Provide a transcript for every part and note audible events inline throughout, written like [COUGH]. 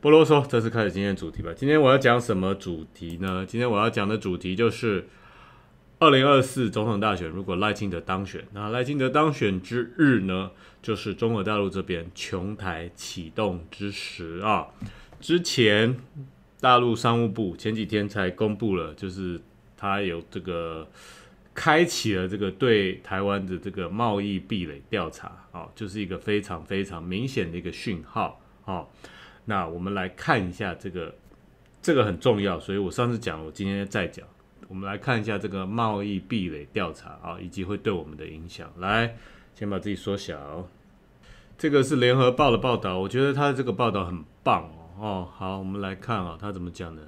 不啰嗦，这次开始今天的主题吧。今天我要讲什么主题呢？今天我要讲的主题就是二零二四总统大选。如果赖清德当选，那赖清德当选之日呢，就是中国大陆这边琼台启动之时啊。之前大陆商务部前几天才公布了，就是他有这个开启了这个对台湾的这个贸易壁垒调查啊，就是一个非常非常明显的一个讯号啊。那我们来看一下这个，这个很重要，所以我上次讲，我今天再讲。我们来看一下这个贸易壁垒调查啊，以及会对我们的影响。来，先把自己缩小。这个是联合报的报道，我觉得他的这个报道很棒哦。哦，好，我们来看啊，他怎么讲的？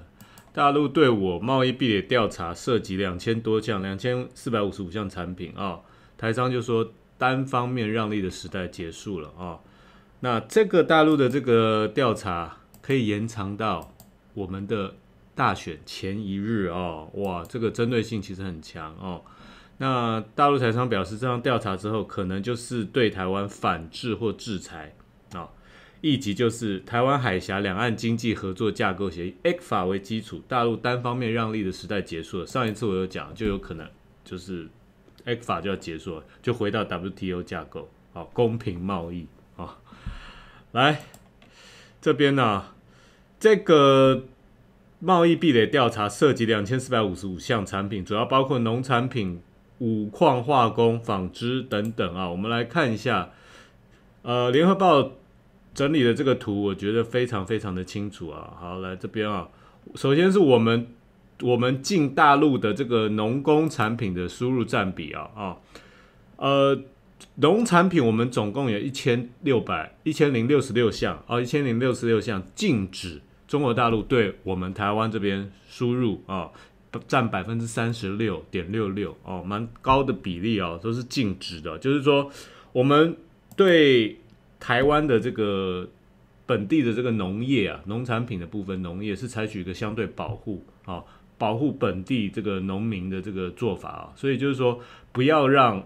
大陆对我贸易壁垒调查涉及两千多项，两千四百五十五项产品啊。台商就说，单方面让利的时代结束了啊。那这个大陆的这个调查可以延长到我们的大选前一日哦，哇，这个针对性其实很强哦。那大陆台商表示，这项调查之后，可能就是对台湾反制或制裁啊，以及就是台湾海峡两岸经济合作架构协议 （ECFA） 为基础，大陆单方面让利的时代结束了。上一次我有讲，就有可能就是 ECFA 就要结束了，就回到 WTO 架构，好，公平贸易。来这边呢，这个贸易壁垒调查涉及两千四百五十五项产品，主要包括农产品、五矿化工、纺织等等啊。我们来看一下，呃，联合报整理的这个图，我觉得非常非常的清楚啊。好，来这边啊，首先是我们我们进大陆的这个农工产品的输入占比啊啊，呃。农产品我们总共有一千六百一千零六十六项哦，一千零六十六项禁止中国大陆对我们台湾这边输入啊，占百分之三十六点六六哦，蛮高的比例啊，都是禁止的。就是说，我们对台湾的这个本地的这个农业啊，农产品的部分农业是采取一个相对保护啊，保护本地这个农民的这个做法啊，所以就是说，不要让。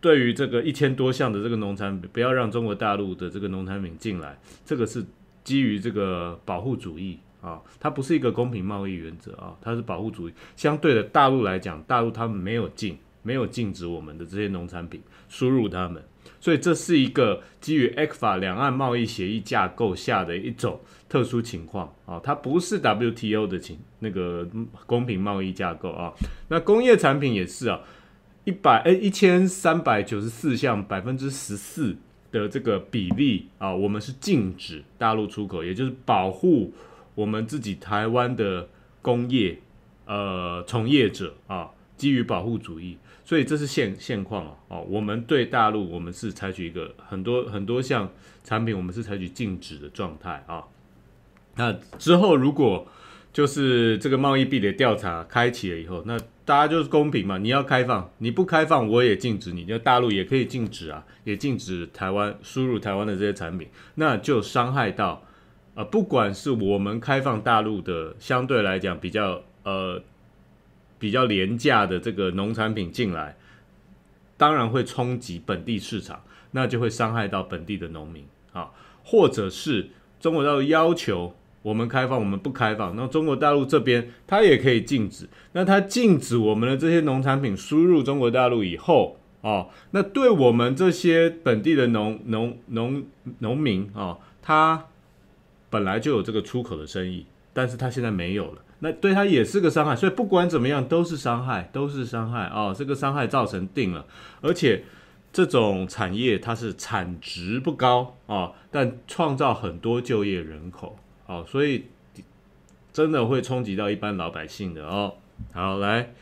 对于这个一千多项的这个农产品，不要让中国大陆的这个农产品进来，这个是基于这个保护主义啊，它不是一个公平贸易原则啊，它是保护主义。相对的大陆来讲，大陆他们没有禁，没有禁止我们的这些农产品输入他们，所以这是一个基于 ECFA 两岸贸易协议架构下的一种特殊情况啊，它不是 WTO 的情那个公平贸易架构啊。那工业产品也是啊。一百哎一千三百九十四项百分之十四的这个比例啊，我们是禁止大陆出口，也就是保护我们自己台湾的工业呃从业者啊，基于保护主义，所以这是现现况哦哦，我们对大陆我们是采取一个很多很多项产品我们是采取禁止的状态啊。那之后如果就是这个贸易壁垒调查开启了以后，那。大家就是公平嘛，你要开放，你不开放，我也禁止你。就大陆也可以禁止啊，也禁止台湾输入台湾的这些产品，那就伤害到，呃，不管是我们开放大陆的相对来讲比较呃比较廉价的这个农产品进来，当然会冲击本地市场，那就会伤害到本地的农民啊，或者是中国要要求。我们开放，我们不开放，那中国大陆这边它也可以禁止。那它禁止我们的这些农产品输入中国大陆以后啊，那对我们这些本地的农农农农民啊，他本来就有这个出口的生意，但是他现在没有了，那对他也是个伤害。所以不管怎么样都是伤害，都是伤害啊！这个伤害造成定了，而且这种产业它是产值不高啊，但创造很多就业人口。哦，所以真的会冲击到一般老百姓的哦。好，来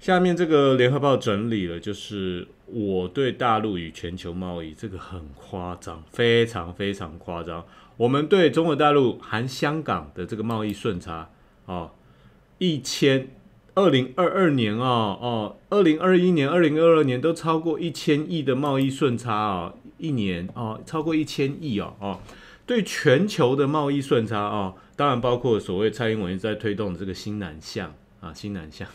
下面这个联合报整理了，就是我对大陆与全球贸易这个很夸张，非常非常夸张。我们对中国大陆含香港的这个贸易顺差哦，一千二零二二年哦哦，二零二一年、二零二二年都超过一千亿的贸易顺差哦，一年哦，超过一千亿哦哦。对全球的贸易顺差啊，当然包括所谓蔡英文在推动这个新南向啊，新南向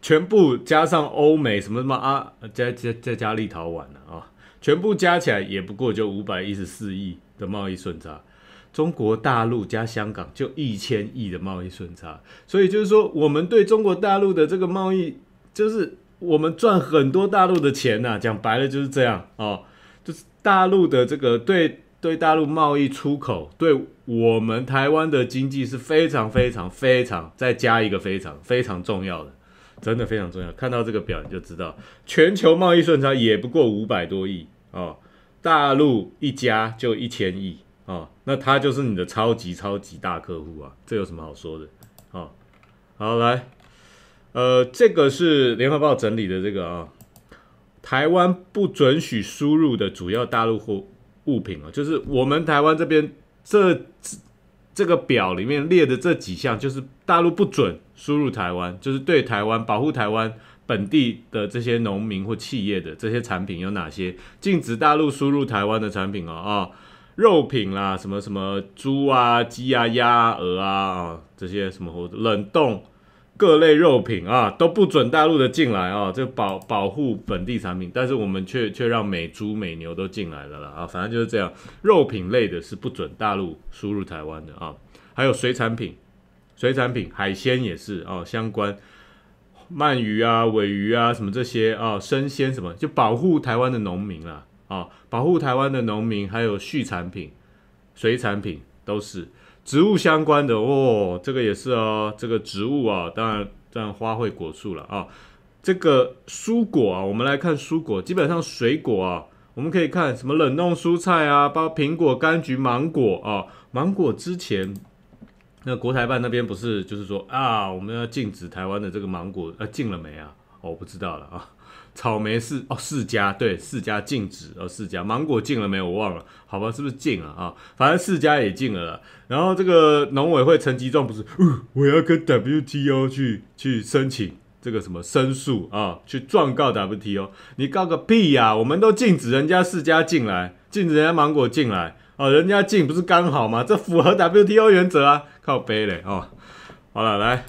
全部加上欧美什么什么啊，加加再加立陶宛了啊，全部加起来也不过就五百一十四亿的贸易顺差，中国大陆加香港就一千亿的贸易顺差，所以就是说，我们对中国大陆的这个贸易，就是我们赚很多大陆的钱呐，讲白了就是这样啊，就是大陆的这个对。对大陆贸易出口，对我们台湾的经济是非常非常非常，再加一个非常非常重要的，真的非常重要。看到这个表你就知道，全球贸易顺差也不过五百多亿哦，大陆一家就一千亿哦，那他就是你的超级超级大客户啊，这有什么好说的？好，好来，呃，这个是联合报整理的这个啊，台湾不准许输入的主要大陆货物品哦，就是我们台湾这边这这个表里面列的这几项，就是大陆不准输入台湾，就是对台湾保护台湾本地的这些农民或企业的这些产品有哪些禁止大陆输入台湾的产品哦啊，肉品啦，什么什么猪啊、鸡啊、鸭、啊、鹅啊啊，这些什么活冷冻。各类肉品啊都不准大陆的进来啊，就保保护本地产品，但是我们却却让美猪美牛都进来了啦啊，反正就是这样，肉品类的是不准大陆输入台湾的啊，还有水产品，水产品海鲜也是啊，相关鳗鱼啊、尾鱼啊什么这些啊，生鲜什么就保护台湾的农民了啊，保护台湾的农民，还有畜产品、水产品都是。植物相关的哦，这个也是啊，这个植物啊，当然，当然花卉果树了啊。这个蔬果啊，我们来看蔬果，基本上水果啊，我们可以看什么冷冻蔬菜啊，包括苹果、柑橘、芒果啊。芒果之前，那国台办那边不是就是说啊，我们要禁止台湾的这个芒果，啊，禁了没啊？我不知道了啊。草莓是哦，四家对四家禁止哦，四家芒果禁了没？有？我忘了，好吧，是不是禁了啊？反正四家也禁了。然后这个农委会陈吉仲不是，嗯，我要跟 WTO 去去申请这个什么申诉啊，去状告 WTO，你告个屁呀！我们都禁止人家四家进来，禁止人家芒果进来啊，人家禁不是刚好吗？这符合 WTO 原则啊，靠背嘞哦。好了，来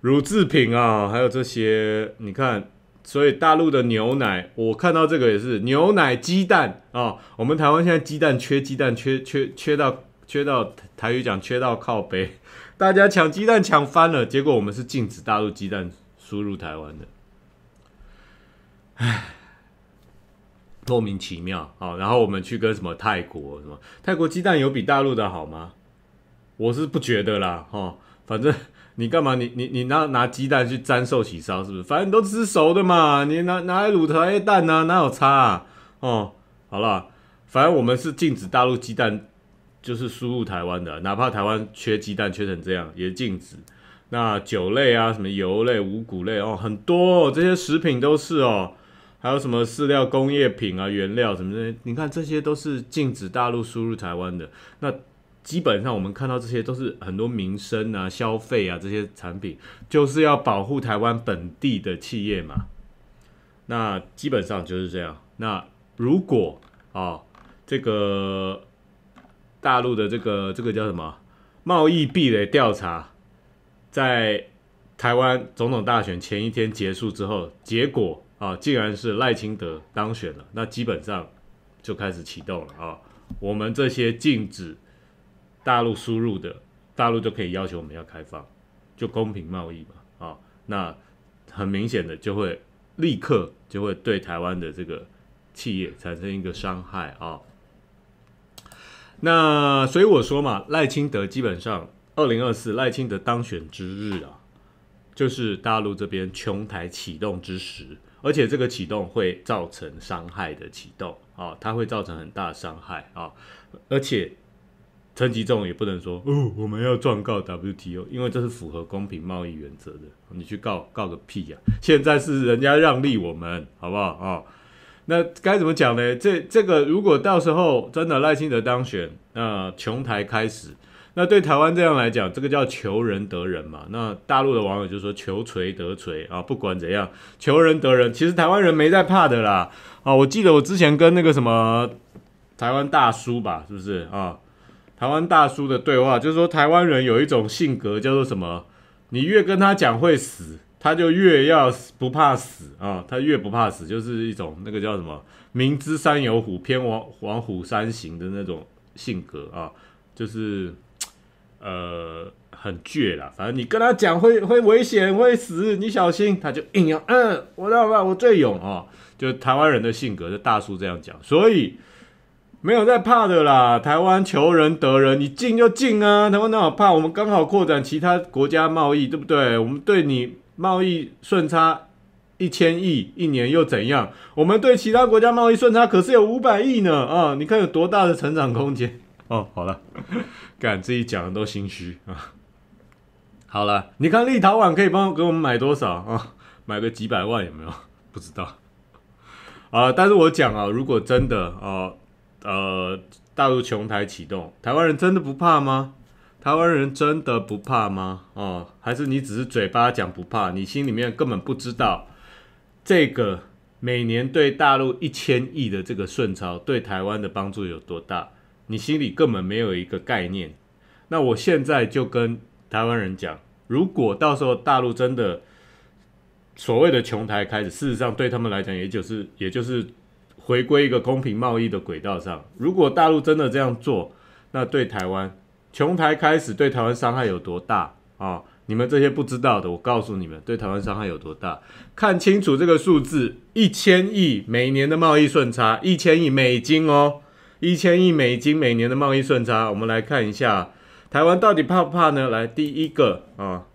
乳制品啊，还有这些，你看。所以大陆的牛奶，我看到这个也是牛奶鸡蛋啊。我们台湾现在鸡蛋缺，鸡蛋缺缺缺到缺到，台语讲缺到靠背，大家抢鸡蛋抢翻了，结果我们是禁止大陆鸡蛋输入台湾的，唉，莫名其妙啊。然后我们去跟什么泰国什么，泰国鸡蛋有比大陆的好吗？我是不觉得啦，哈，反正。你干嘛？你你你拿拿鸡蛋去沾寿喜烧，是不是？反正你都吃熟的嘛，你拿拿来卤台蛋啊，哪有差？哦，好了，反正我们是禁止大陆鸡蛋就是输入台湾的，哪怕台湾缺鸡蛋缺成这样也禁止。那酒类啊，什么油类、五谷类哦，很多这些食品都是哦，还有什么饲料工业品啊、原料什么的，你看这些都是禁止大陆输入台湾的。那基本上我们看到这些都是很多民生啊、消费啊这些产品，就是要保护台湾本地的企业嘛。那基本上就是这样。那如果啊，这个大陆的这个这个叫什么贸易壁垒调查，在台湾总统大选前一天结束之后，结果啊，竟然是赖清德当选了。那基本上就开始启动了啊，我们这些禁止。大陆输入的，大陆就可以要求我们要开放，就公平贸易嘛啊，那很明显的就会立刻就会对台湾的这个企业产生一个伤害啊。那所以我说嘛，赖清德基本上二零二四赖清德当选之日啊，就是大陆这边琼台启动之时，而且这个启动会造成伤害的启动啊，它会造成很大伤害啊，而且。层吉重也不能说哦，我们要状告 WTO，因为这是符合公平贸易原则的。你去告告个屁呀！现在是人家让利我们，好不好啊？那该怎么讲呢？这这个如果到时候真的赖清德当选，那琼台开始，那对台湾这样来讲，这个叫求人得人嘛。那大陆的网友就说求锤得锤啊，不管怎样，求人得人。其实台湾人没在怕的啦。啊，我记得我之前跟那个什么台湾大叔吧，是不是啊？台湾大叔的对话就是说，台湾人有一种性格叫做什么？你越跟他讲会死，他就越要不怕死啊，他越不怕死，就是一种那个叫什么“明知山有虎，偏往往虎山行”的那种性格啊，就是呃很倔啦。反正你跟他讲会会危险会死，你小心，他就硬要嗯，我怎么办？我最勇啊！就台湾人的性格，就大叔这样讲，所以。没有在怕的啦，台湾求人得人，你进就进啊！台湾哪有怕？我们刚好扩展其他国家贸易，对不对？我们对你贸易顺差一千亿一年又怎样？我们对其他国家贸易顺差可是有五百亿呢！啊，你看有多大的成长空间 [LAUGHS] 哦！好了，敢自己讲的都心虚啊！好了，你看立陶宛可以帮给我们买多少啊？买个几百万有没有？不知道啊！但是我讲啊，如果真的啊。呃，大陆琼台启动，台湾人真的不怕吗？台湾人真的不怕吗？哦，还是你只是嘴巴讲不怕，你心里面根本不知道这个每年对大陆一千亿的这个顺超对台湾的帮助有多大，你心里根本没有一个概念。那我现在就跟台湾人讲，如果到时候大陆真的所谓的琼台开始，事实上对他们来讲，也就是也就是。回归一个公平贸易的轨道上，如果大陆真的这样做，那对台湾穷台开始对台湾伤害有多大啊？你们这些不知道的，我告诉你们，对台湾伤害有多大？看清楚这个数字，一千亿每年的贸易顺差，一千亿美金哦，一千亿美金每年的贸易顺差，我们来看一下台湾到底怕不怕呢？来，第一个啊。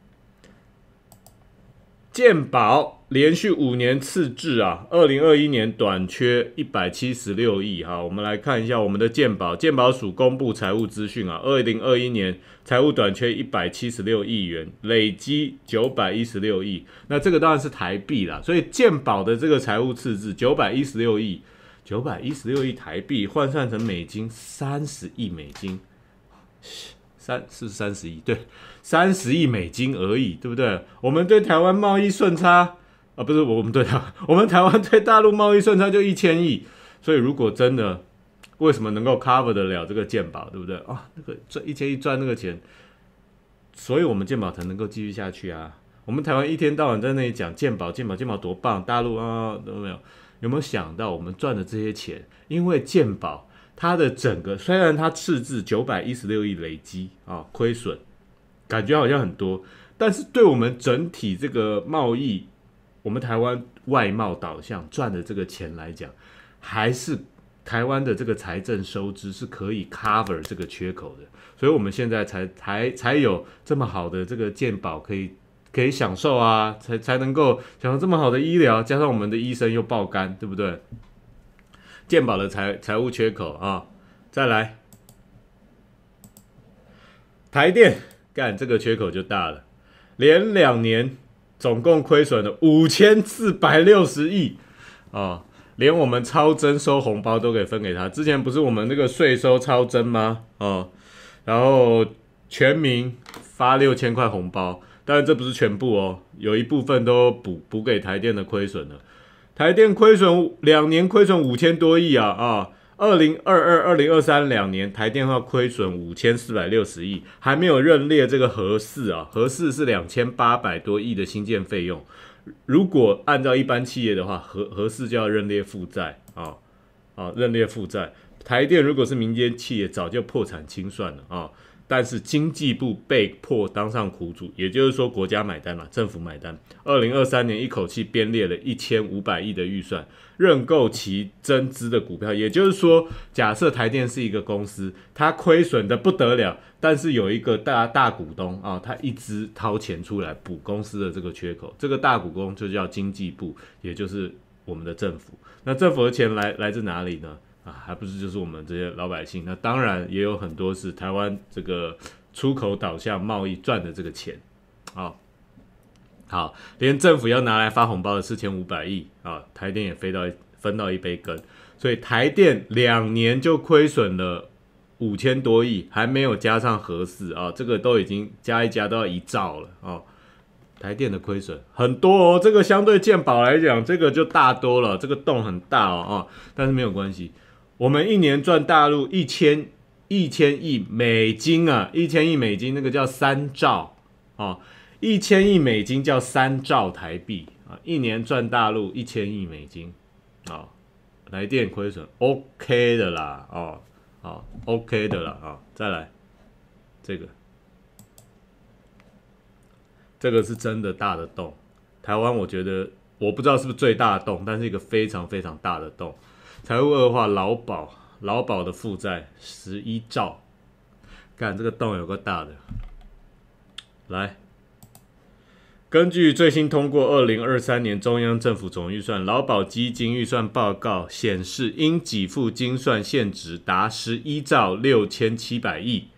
健保连续五年赤字啊，二零二一年短缺一百七十六亿，哈，我们来看一下我们的健保，健保署公布财务资讯啊，二零二一年财务短缺一百七十六亿元，累积九百一十六亿，那这个当然是台币啦，所以健保的这个财务赤字九百一十六亿，九百一十六亿台币换算成美金三十亿美金，三，是三十亿，对。三十亿美金而已，对不对？我们对台湾贸易顺差啊，不是我们对台，[LAUGHS] 我们台湾对大陆贸易顺差就一千亿，所以如果真的，为什么能够 cover 得了这个鉴宝，对不对啊？那个赚一千亿赚那个钱，所以我们鉴宝才能够继续下去啊。我们台湾一天到晚在那里讲鉴宝，鉴宝，鉴宝多棒！大陆啊都没有，有没有想到我们赚的这些钱？因为鉴宝它的整个虽然它赤字九百一十六亿累积啊，亏损。感觉好像很多，但是对我们整体这个贸易，我们台湾外贸导向赚的这个钱来讲，还是台湾的这个财政收支是可以 cover 这个缺口的。所以，我们现在才才才有这么好的这个健保可以可以享受啊，才才能够享受这么好的医疗，加上我们的医生又爆肝，对不对？健保的财财务缺口啊，再来，台电。干这个缺口就大了，连两年总共亏损了五千四百六十亿啊！连我们超增收红包都给分给他。之前不是我们那个税收超增吗？哦，然后全民发六千块红包，但这不是全部哦，有一部分都补补给台电的亏损了。台电亏损两年亏损五千多亿啊啊！二零二二、二零二三两年，台电话亏损五千四百六十亿，还没有认列这个合四啊，合四是两千八百多亿的新建费用。如果按照一般企业的话，合合四就要认列负债啊啊，认列负债。台电如果是民间企业，早就破产清算了啊。但是经济部被迫当上苦主，也就是说国家买单了，政府买单。二零二三年一口气编列了一千五百亿的预算，认购其增资的股票。也就是说，假设台电是一个公司，它亏损的不得了，但是有一个大大股东啊，他一直掏钱出来补公司的这个缺口。这个大股东就叫经济部，也就是我们的政府。那政府的钱来来自哪里呢？啊，还不是就是我们这些老百姓？那当然也有很多是台湾这个出口导向贸易赚的这个钱，啊，好，连政府要拿来发红包的四千五百亿啊，台电也飞到分到一杯羹，所以台电两年就亏损了五千多亿，还没有加上合适啊，这个都已经加一加都要一兆了啊。台电的亏损很多哦，这个相对健保来讲，这个就大多了，这个洞很大哦啊，但是没有关系。我们一年赚大陆一千一千亿美金啊，一千亿美金那个叫三兆啊，一千亿美金叫三兆台币啊，一年赚大陆一千亿美金啊，来电亏损 OK 的啦哦，好 OK 的啦，啊，再来这个，这个是真的大的洞，台湾我觉得我不知道是不是最大的洞，但是一个非常非常大的洞。财务恶化，劳保劳保的负债十一兆，看这个洞有个大的。来，根据最新通过二零二三年中央政府总预算，劳保基金预算报告显示，应给付精算现值达十一兆六千七百亿。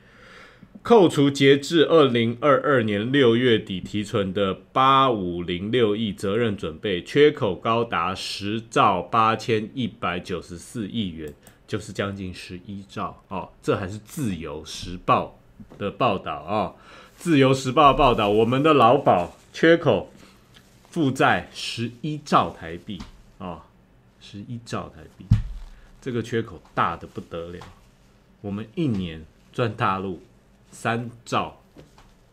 扣除截至二零二二年六月底提存的八五零六亿，责任准备缺口高达十兆八千一百九十四亿元，就是将近十一兆哦。这还是自由时报的报道哦。自由时报报道，我们的劳保缺口负债十一兆台币啊，十一兆台币，这个缺口大的不得了。我们一年赚大陆。三兆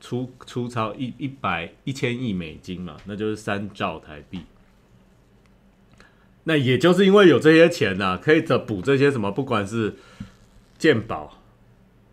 出出超一一百一千亿美金嘛，那就是三兆台币。那也就是因为有这些钱呢，可以补这些什么，不管是健保、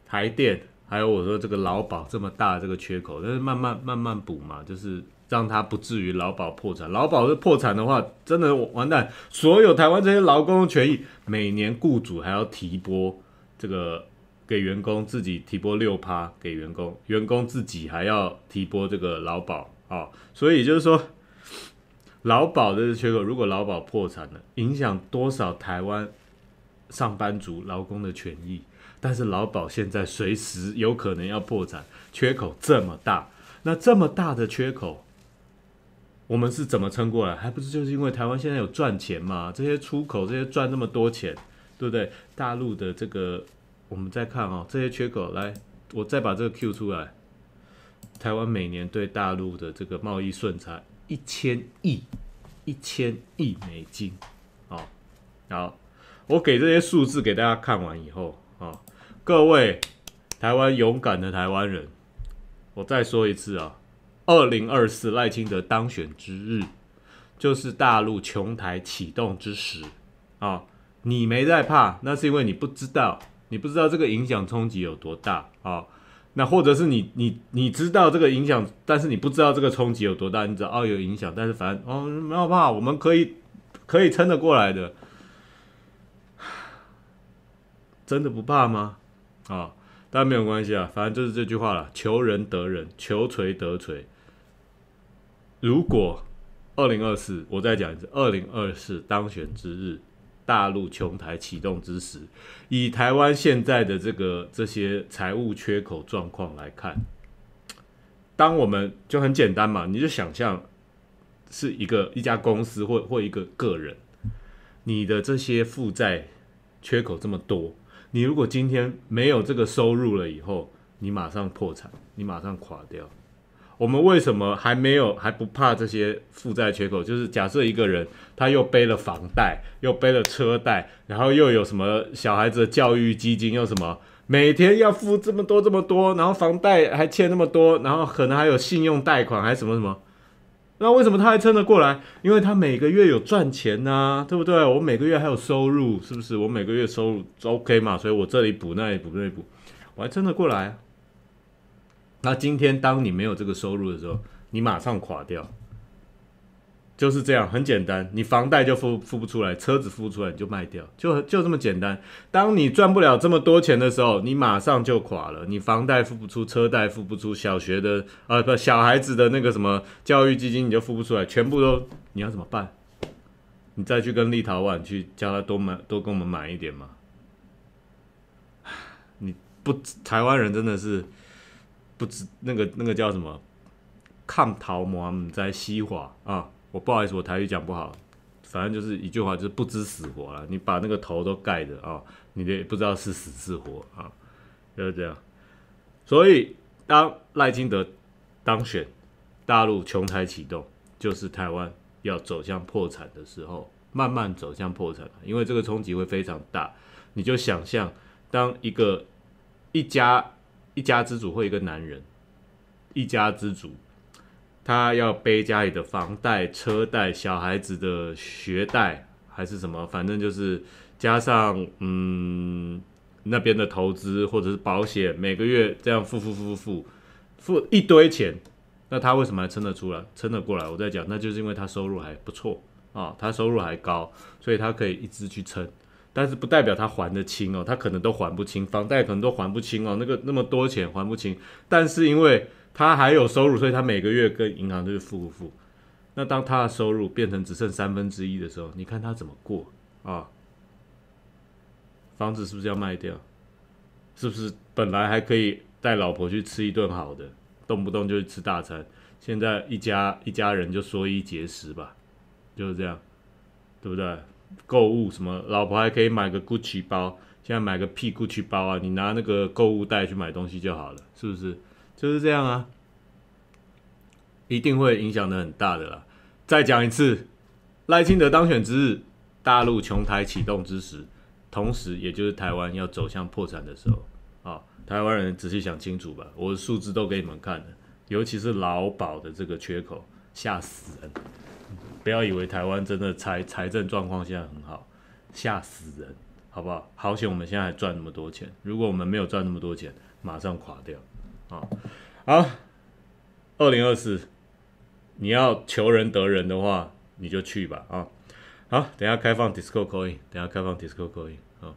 台电，还有我说这个劳保这么大这个缺口，但是慢慢慢慢补嘛，就是让它不至于劳保破产。劳保是破产的话，真的完蛋，所有台湾这些劳工权益，每年雇主还要提拨这个。给员工自己提拨六趴，给员工员工自己还要提拨这个劳保啊，所以就是说，劳保的缺口，如果劳保破产了，影响多少台湾上班族劳工的权益？但是劳保现在随时有可能要破产，缺口这么大，那这么大的缺口，我们是怎么撑过来？还不是就是因为台湾现在有赚钱嘛，这些出口，这些赚那么多钱，对不对？大陆的这个。我们再看啊，这些缺口来，我再把这个 Q 出来。台湾每年对大陆的这个贸易顺差一千亿，一千亿美金，啊，好，我给这些数字给大家看完以后啊，各位台湾勇敢的台湾人，我再说一次啊，二零二四赖清德当选之日，就是大陆穷台启动之时啊。你没在怕，那是因为你不知道。你不知道这个影响冲击有多大啊？那或者是你你你知道这个影响，但是你不知道这个冲击有多大？你知道哦有影响，但是反正哦没有怕，我们可以可以撑得过来的，真的不怕吗？啊，但没有关系啊，反正就是这句话了，求人得人，求锤得锤。如果二零二四，我再讲一次，二零二四当选之日。大陆琼台启动之时，以台湾现在的这个这些财务缺口状况来看，当我们就很简单嘛，你就想象是一个一家公司或或一个个人，你的这些负债缺口这么多，你如果今天没有这个收入了以后，你马上破产，你马上垮掉。我们为什么还没有还不怕这些负债缺口？就是假设一个人他又背了房贷，又背了车贷，然后又有什么小孩子的教育基金，又什么每天要付这么多这么多，然后房贷还欠那么多，然后可能还有信用贷款，还什么什么？那为什么他还撑得过来？因为他每个月有赚钱呐，对不对？我每个月还有收入，是不是？我每个月收入 OK 嘛，所以我这里补那里补那里补，我还撑得过来。那今天，当你没有这个收入的时候，你马上垮掉，就是这样，很简单。你房贷就付付不出来，车子付出来你就卖掉，就就这么简单。当你赚不了这么多钱的时候，你马上就垮了。你房贷付不出，车贷付不出，小学的啊，不，小孩子的那个什么教育基金，你就付不出来，全部都你要怎么办？你再去跟立陶宛去叫他多买，多跟我们买一点嘛？你不，台湾人真的是。不知那个那个叫什么，抗逃魔在西华啊！我不好意思，我台语讲不好，反正就是一句话，就是不知死活了。你把那个头都盖着啊，你也不知道是死是活啊，就是这样。所以，当赖金德当选，大陆穷台启动，就是台湾要走向破产的时候，慢慢走向破产因为这个冲击会非常大，你就想象，当一个一家。一家之主或一个男人，一家之主，他要背家里的房贷、车贷、小孩子的学贷，还是什么？反正就是加上嗯那边的投资或者是保险，每个月这样付付付付付一堆钱，那他为什么还撑得出来、撑得过来？我在讲，那就是因为他收入还不错啊，他收入还高，所以他可以一直去撑。但是不代表他还得清哦，他可能都还不清，房贷可能都还不清哦，那个那么多钱还不清。但是因为他还有收入，所以他每个月跟银行都是付付。那当他的收入变成只剩三分之一的时候，你看他怎么过啊？房子是不是要卖掉？是不是本来还可以带老婆去吃一顿好的，动不动就去吃大餐？现在一家一家人就说一节食吧，就是这样，对不对？购物什么，老婆还可以买个 Gucci 包，现在买个屁 Gucci 包啊！你拿那个购物袋去买东西就好了，是不是？就是这样啊，一定会影响的很大的啦。再讲一次，赖清德当选之日，大陆琼台启动之时，同时也就是台湾要走向破产的时候啊！台湾人仔细想清楚吧，我的数字都给你们看了，尤其是劳保的这个缺口，吓死人。不要以为台湾真的财财政状况现在很好，吓死人，好不好？好险我们现在还赚那么多钱，如果我们没有赚那么多钱，马上垮掉，啊，好，二零二四，你要求人得人的话，你就去吧，啊，好，等下开放 d i s c o Coin，等下开放 Discord Coin 链，好。